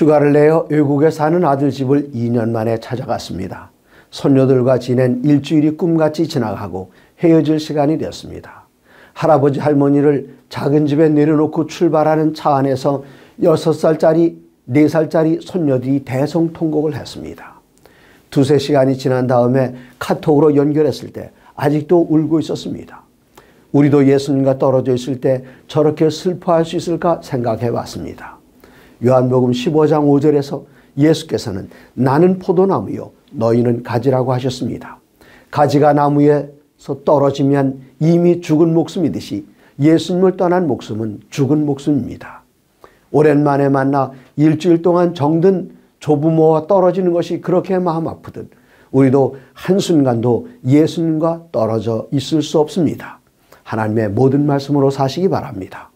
휴가를 내어 외국에 사는 아들 집을 2년 만에 찾아갔습니다. 손녀들과 지낸 일주일이 꿈같이 지나가고 헤어질 시간이 되었습니다. 할아버지 할머니를 작은 집에 내려놓고 출발하는 차 안에서 6살짜리, 4살짜리 손녀들이 대성통곡을 했습니다. 두세 시간이 지난 다음에 카톡으로 연결했을 때 아직도 울고 있었습니다. 우리도 예수님과 떨어져 있을 때 저렇게 슬퍼할 수 있을까 생각해 봤습니다. 요한복음 15장 5절에서 예수께서는 나는 포도나무요 너희는 가지라고 하셨습니다. 가지가 나무에서 떨어지면 이미 죽은 목숨이듯이 예수님을 떠난 목숨은 죽은 목숨입니다. 오랜만에 만나 일주일 동안 정든 조부모와 떨어지는 것이 그렇게 마음 아프듯 우리도 한순간도 예수님과 떨어져 있을 수 없습니다. 하나님의 모든 말씀으로 사시기 바랍니다.